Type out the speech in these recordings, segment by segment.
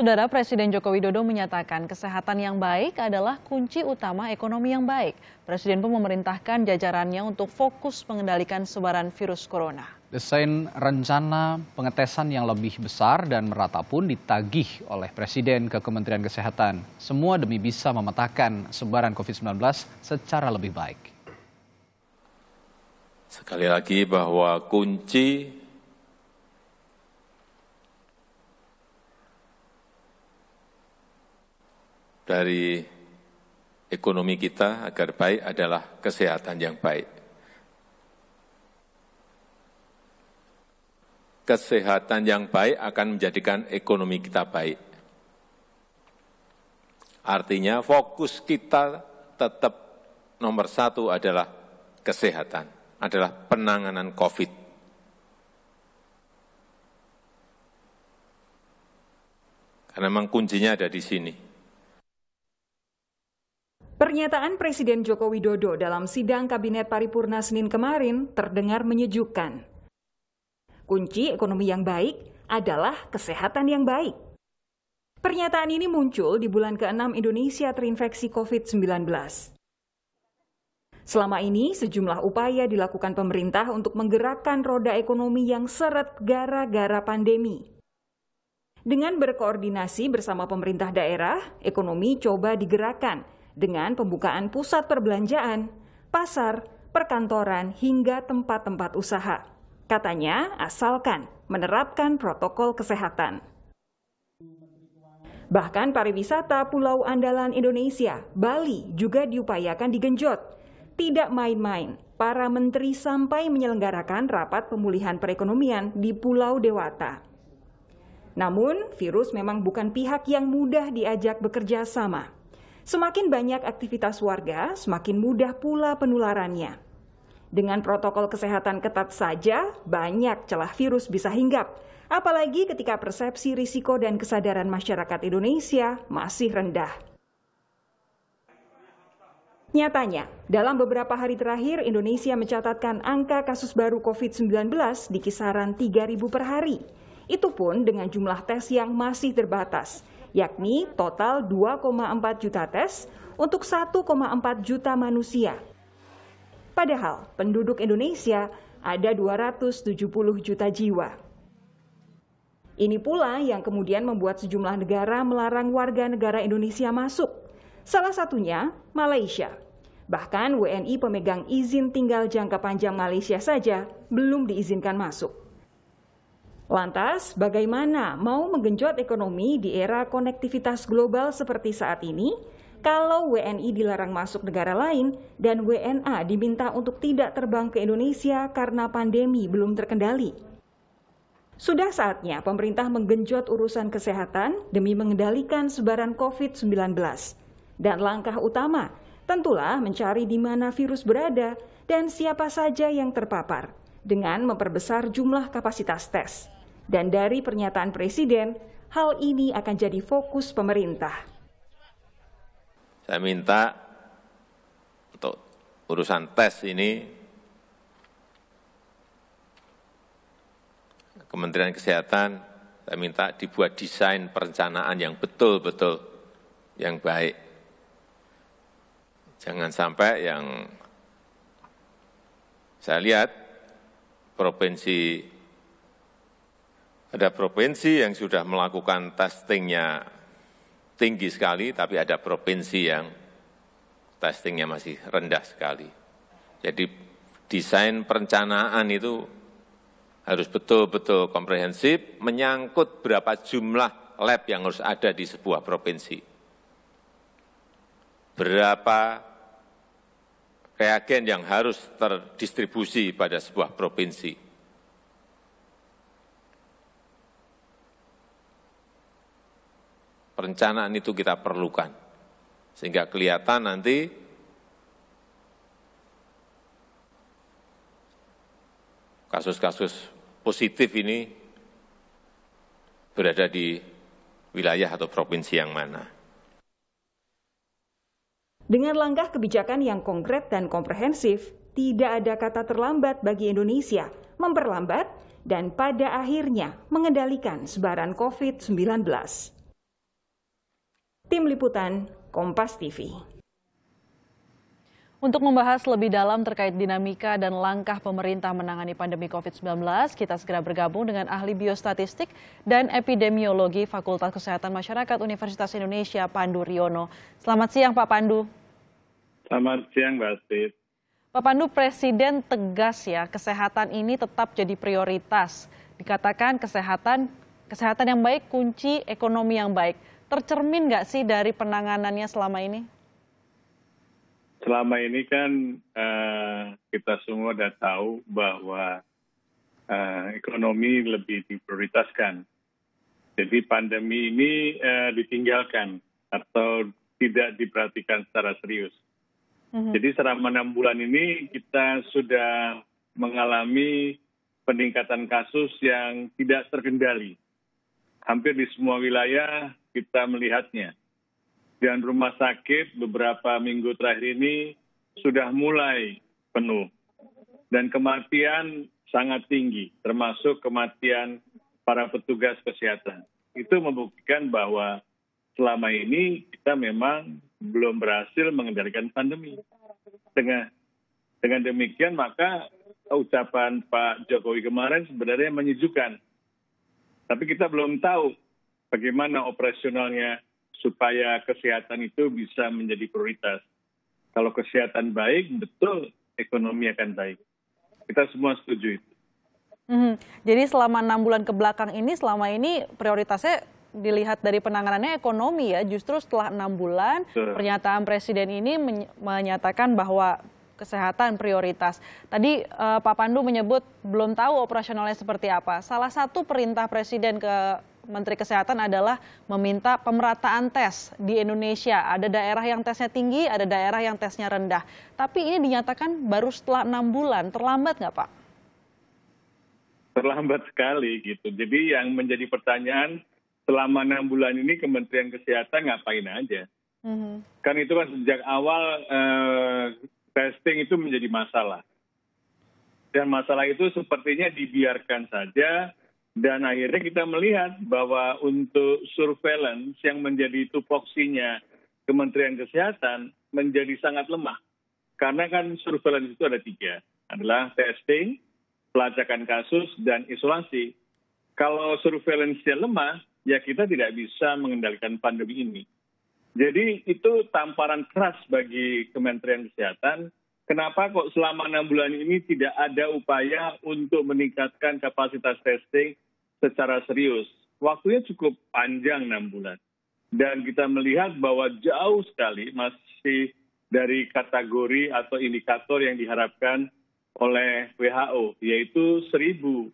Saudara Presiden Joko Widodo menyatakan kesehatan yang baik adalah kunci utama ekonomi yang baik. Presiden pun memerintahkan jajarannya untuk fokus mengendalikan sebaran virus corona. Desain rencana pengetesan yang lebih besar dan merata pun ditagih oleh Presiden ke Kementerian Kesehatan. Semua demi bisa memetakan sebaran COVID-19 secara lebih baik. Sekali lagi bahwa kunci dari ekonomi kita agar baik adalah kesehatan yang baik. Kesehatan yang baik akan menjadikan ekonomi kita baik. Artinya fokus kita tetap nomor satu adalah kesehatan, adalah penanganan COVID. Karena memang kuncinya ada di sini. Pernyataan Presiden Joko Widodo dalam sidang Kabinet Paripurna Senin kemarin terdengar menyejukkan. Kunci ekonomi yang baik adalah kesehatan yang baik. Pernyataan ini muncul di bulan ke-6 Indonesia terinfeksi COVID-19. Selama ini, sejumlah upaya dilakukan pemerintah untuk menggerakkan roda ekonomi yang seret gara-gara pandemi. Dengan berkoordinasi bersama pemerintah daerah, ekonomi coba digerakkan – dengan pembukaan pusat perbelanjaan, pasar, perkantoran, hingga tempat-tempat usaha. Katanya, asalkan menerapkan protokol kesehatan. Bahkan pariwisata pulau andalan Indonesia, Bali, juga diupayakan digenjot. Tidak main-main, para menteri sampai menyelenggarakan rapat pemulihan perekonomian di Pulau Dewata. Namun, virus memang bukan pihak yang mudah diajak bekerja sama. Semakin banyak aktivitas warga, semakin mudah pula penularannya. Dengan protokol kesehatan ketat saja, banyak celah virus bisa hinggap. Apalagi ketika persepsi risiko dan kesadaran masyarakat Indonesia masih rendah. Nyatanya, dalam beberapa hari terakhir Indonesia mencatatkan angka kasus baru COVID-19 di kisaran 3.000 per hari. Itu pun dengan jumlah tes yang masih terbatas yakni total 2,4 juta tes untuk 1,4 juta manusia. Padahal penduduk Indonesia ada 270 juta jiwa. Ini pula yang kemudian membuat sejumlah negara melarang warga negara Indonesia masuk. Salah satunya Malaysia. Bahkan WNI pemegang izin tinggal jangka panjang Malaysia saja belum diizinkan masuk. Lantas, bagaimana mau menggenjot ekonomi di era konektivitas global seperti saat ini? Kalau WNI dilarang masuk negara lain dan WNA diminta untuk tidak terbang ke Indonesia karena pandemi belum terkendali. Sudah saatnya pemerintah menggenjot urusan kesehatan demi mengendalikan sebaran COVID-19. Dan langkah utama tentulah mencari di mana virus berada dan siapa saja yang terpapar dengan memperbesar jumlah kapasitas tes. Dan dari pernyataan Presiden, hal ini akan jadi fokus pemerintah. Saya minta untuk urusan tes ini Kementerian Kesehatan saya minta dibuat desain perencanaan yang betul-betul yang baik. Jangan sampai yang saya lihat provinsi ada provinsi yang sudah melakukan testingnya tinggi sekali, tapi ada provinsi yang testingnya masih rendah sekali. Jadi desain perencanaan itu harus betul-betul komprehensif, menyangkut berapa jumlah lab yang harus ada di sebuah provinsi. Berapa reagen yang harus terdistribusi pada sebuah provinsi Perencanaan itu kita perlukan. Sehingga kelihatan nanti kasus-kasus positif ini berada di wilayah atau provinsi yang mana. Dengan langkah kebijakan yang konkret dan komprehensif, tidak ada kata terlambat bagi Indonesia memperlambat dan pada akhirnya mengendalikan sebaran COVID-19. Tim Liputan Kompas TV. Untuk membahas lebih dalam terkait dinamika dan langkah pemerintah menangani pandemi COVID-19, kita segera bergabung dengan ahli biostatistik dan epidemiologi Fakultas Kesehatan Masyarakat Universitas Indonesia, Pandu Riono. Selamat siang Pak Pandu. Selamat siang Mbak Steve. Pak Pandu, Presiden tegas ya, kesehatan ini tetap jadi prioritas. Dikatakan kesehatan kesehatan yang baik kunci ekonomi yang baik tercermin nggak sih dari penanganannya selama ini? Selama ini kan uh, kita semua sudah tahu bahwa uh, ekonomi lebih diprioritaskan. Jadi pandemi ini uh, ditinggalkan atau tidak diperhatikan secara serius. Mm-hmm. Jadi selama enam bulan ini kita sudah mengalami peningkatan kasus yang tidak terkendali. Hampir di semua wilayah kita melihatnya. Dan rumah sakit beberapa minggu terakhir ini sudah mulai penuh. Dan kematian sangat tinggi, termasuk kematian para petugas kesehatan. Itu membuktikan bahwa selama ini kita memang belum berhasil mengendalikan pandemi. Dengan, dengan demikian maka ucapan Pak Jokowi kemarin sebenarnya menyejukkan. Tapi kita belum tahu bagaimana operasionalnya supaya kesehatan itu bisa menjadi prioritas. Kalau kesehatan baik, betul ekonomi akan baik. Kita semua setuju itu. Mm hmm. Jadi selama enam bulan ke belakang ini, selama ini prioritasnya dilihat dari penanganannya ekonomi ya. Justru setelah enam bulan, Betul. pernyataan Presiden ini menyatakan bahwa kesehatan prioritas. Tadi uh, Pak Pandu menyebut belum tahu operasionalnya seperti apa. Salah satu perintah Presiden ke Menteri Kesehatan adalah meminta pemerataan tes di Indonesia. Ada daerah yang tesnya tinggi, ada daerah yang tesnya rendah. Tapi ini dinyatakan baru setelah enam bulan. Terlambat nggak Pak? Terlambat sekali gitu. Jadi yang menjadi pertanyaan selama enam bulan ini Kementerian Kesehatan ngapain aja? Mm-hmm. Kan itu kan sejak awal eh, testing itu menjadi masalah. Dan masalah itu sepertinya dibiarkan saja dan akhirnya kita melihat bahwa untuk surveillance yang menjadi tupoksinya Kementerian Kesehatan menjadi sangat lemah. Karena kan surveillance itu ada tiga. Adalah testing, pelacakan kasus, dan isolasi. Kalau surveillance-nya lemah, ya kita tidak bisa mengendalikan pandemi ini. Jadi itu tamparan keras bagi Kementerian Kesehatan kenapa kok selama enam bulan ini tidak ada upaya untuk meningkatkan kapasitas testing secara serius. Waktunya cukup panjang enam bulan. Dan kita melihat bahwa jauh sekali masih dari kategori atau indikator yang diharapkan oleh WHO, yaitu 1000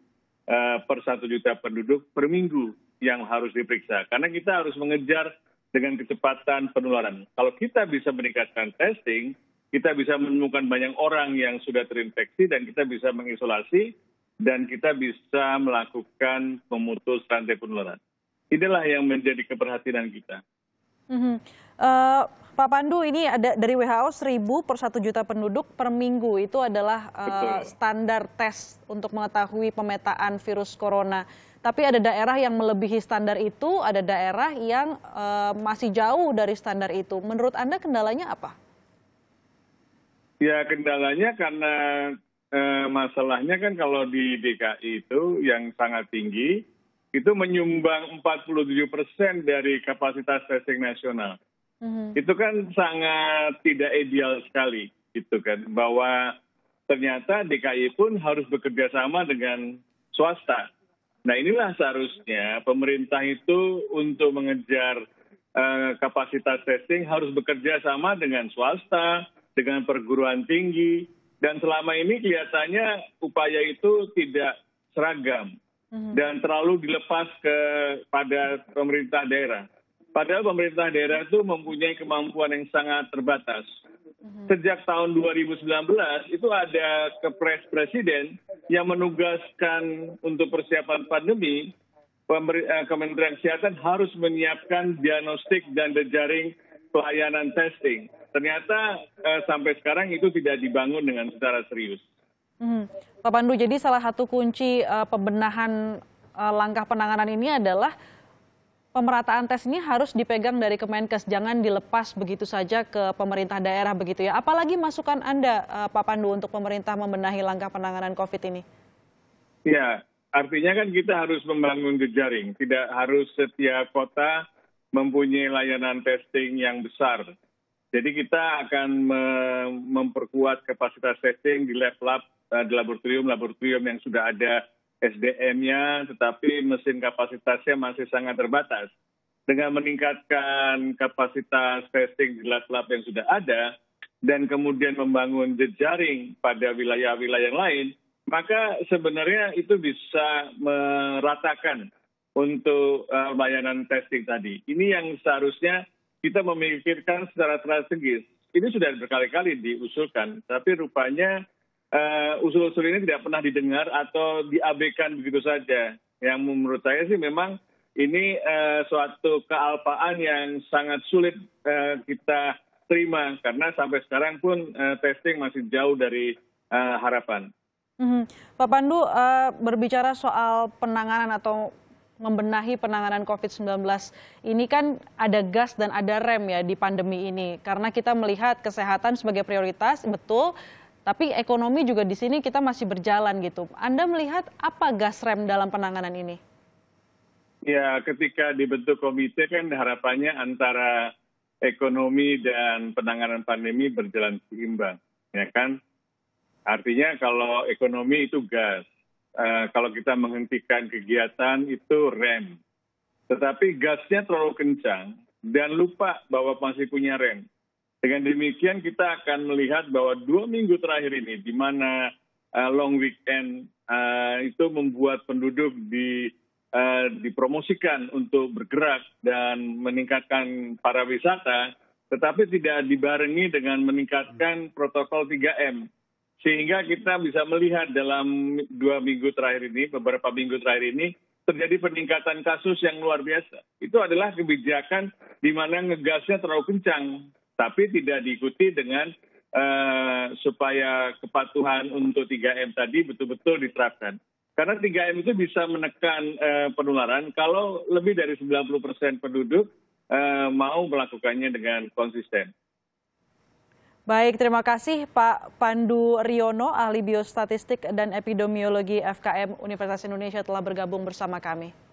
eh, per satu juta penduduk per minggu yang harus diperiksa. Karena kita harus mengejar dengan kecepatan penularan. Kalau kita bisa meningkatkan testing, kita bisa menemukan banyak orang yang sudah terinfeksi dan kita bisa mengisolasi dan kita bisa melakukan pemutus rantai penularan. Inilah yang menjadi keperhatian kita. Mm -hmm. uh, Pak Pandu, ini ada dari WHO 1000 per 1 juta penduduk per minggu itu adalah uh, standar tes untuk mengetahui pemetaan virus corona. Tapi ada daerah yang melebihi standar itu, ada daerah yang uh, masih jauh dari standar itu. Menurut Anda kendalanya apa? Ya kendalanya karena eh, masalahnya kan kalau di DKI itu yang sangat tinggi itu menyumbang 47 persen dari kapasitas testing nasional. Mm-hmm. Itu kan sangat tidak ideal sekali, gitu kan. Bahwa ternyata DKI pun harus bekerja sama dengan swasta. Nah inilah seharusnya pemerintah itu untuk mengejar uh, kapasitas testing harus bekerja sama dengan swasta, dengan perguruan tinggi, dan selama ini kelihatannya upaya itu tidak seragam mhm. dan terlalu dilepas kepada pemerintah daerah. Padahal pemerintah daerah itu mempunyai kemampuan yang sangat terbatas. Mhm. Sejak tahun 2019 itu ada kepres presiden yang menugaskan untuk persiapan pandemi, eh, Kementerian Kesehatan harus menyiapkan diagnostik dan jejaring pelayanan testing ternyata e, sampai sekarang itu tidak dibangun dengan secara serius. Hmm. Pak Pandu, jadi salah satu kunci e, pembenahan e, langkah penanganan ini adalah pemerataan tes ini harus dipegang dari Kemenkes, jangan dilepas begitu saja ke pemerintah daerah begitu ya. Apalagi masukan Anda, e, Pak Pandu, untuk pemerintah membenahi langkah penanganan COVID ini? Ya, artinya kan kita harus membangun jejaring. Tidak harus setiap kota mempunyai layanan testing yang besar. Jadi kita akan memperkuat kapasitas testing di lab-lab, eh, di laboratorium-laboratorium yang sudah ada SDM-nya, tetapi mesin kapasitasnya masih sangat terbatas. Dengan meningkatkan kapasitas testing di lab-lab yang sudah ada, dan kemudian membangun jejaring pada wilayah-wilayah yang lain, maka sebenarnya itu bisa meratakan untuk eh, layanan testing tadi. Ini yang seharusnya kita memikirkan secara strategis. Ini sudah berkali-kali diusulkan, tapi rupanya eh, usul-usul uh, ini tidak pernah didengar atau diabaikan begitu saja. Yang menurut saya sih memang ini uh, suatu kealpaan yang sangat sulit uh, kita terima karena sampai sekarang pun uh, testing masih jauh dari uh, harapan. Mm -hmm. Pak Pandu, uh, berbicara soal penanganan atau membenahi penanganan COVID-19 ini kan ada gas dan ada rem ya di pandemi ini. Karena kita melihat kesehatan sebagai prioritas, betul, tapi ekonomi juga di sini kita masih berjalan gitu. Anda melihat apa gas rem dalam penanganan ini? Ya, ketika dibentuk komite kan harapannya antara ekonomi dan penanganan pandemi berjalan seimbang, ya kan? Artinya kalau ekonomi itu gas, Eh, kalau kita menghentikan kegiatan itu rem. Tetapi gasnya terlalu kencang dan lupa bahwa masih punya rem. Dengan demikian kita akan melihat bahwa dua minggu terakhir ini di mana uh, long weekend uh, itu membuat penduduk di dipromosikan untuk bergerak dan meningkatkan pariwisata, tetapi tidak dibarengi dengan meningkatkan protokol 3M sehingga kita bisa melihat dalam dua minggu terakhir ini, beberapa minggu terakhir ini, terjadi peningkatan kasus yang luar biasa. Itu adalah kebijakan di mana ngegasnya terlalu kencang, tapi tidak diikuti dengan uh, supaya kepatuhan untuk 3M tadi betul-betul diterapkan. Karena 3M itu bisa menekan uh, penularan kalau lebih dari 90% penduduk uh, mau melakukannya dengan konsisten. Baik, terima kasih Pak Pandu Riono, ahli biostatistik dan epidemiologi FKM Universitas Indonesia telah bergabung bersama kami.